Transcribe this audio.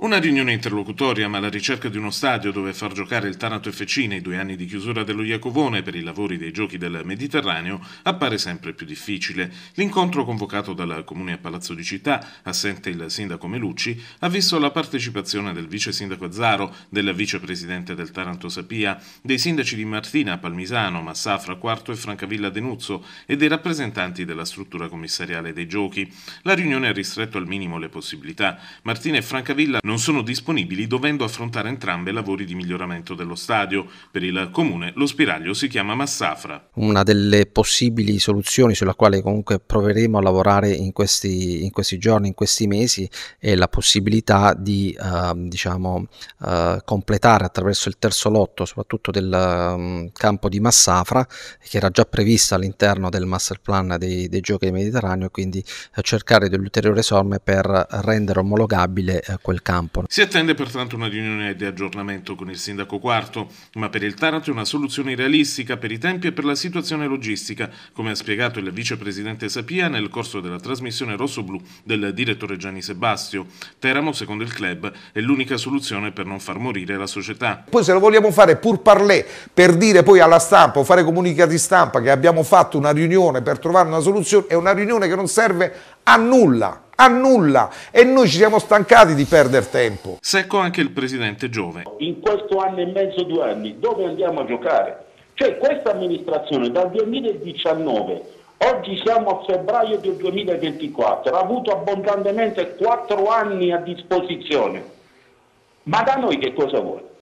Una riunione interlocutoria, ma la ricerca di uno stadio dove far giocare il Taranto FC nei due anni di chiusura dello Iacovone per i lavori dei giochi del Mediterraneo appare sempre più difficile. L'incontro convocato dal Comune a Palazzo di Città, assente il sindaco Melucci, ha visto la partecipazione del vice sindaco Azzaro, del vicepresidente del Taranto Sapia, dei sindaci di Martina, Palmisano, Massafra, Quarto e Francavilla Denuzzo e dei rappresentanti della struttura commissariale dei giochi. La riunione ha ristretto al minimo le possibilità. Martina e Francavilla non sono disponibili dovendo affrontare entrambe lavori di miglioramento dello stadio. Per il comune lo spiraglio si chiama Massafra. Una delle possibili soluzioni sulla quale comunque proveremo a lavorare in questi, in questi giorni, in questi mesi, è la possibilità di eh, diciamo, eh, completare attraverso il terzo lotto, soprattutto del um, campo di Massafra, che era già prevista all'interno del master plan dei, dei giochi del Mediterraneo, quindi eh, cercare delle ulteriori somme per rendere omologabile eh, quel campo campo. Si attende pertanto una riunione di aggiornamento con il sindaco Quarto, ma per il Taranto è una soluzione realistica per i tempi e per la situazione logistica, come ha spiegato il vicepresidente Sapia nel corso della trasmissione rossoblu del direttore Gianni Sebastio. Teramo, secondo il club, è l'unica soluzione per non far morire la società. Poi se lo vogliamo fare pur parlé, per dire poi alla stampa o fare comunicati stampa che abbiamo fatto una riunione per trovare una soluzione, è una riunione che non serve a nulla a nulla e noi ci siamo stancati di perdere tempo. Secco anche il presidente Giove. In questo anno e mezzo, due anni, dove andiamo a giocare? Cioè questa amministrazione dal 2019, oggi siamo a febbraio del 2024, ha avuto abbondantemente quattro anni a disposizione. Ma da noi che cosa vuoi?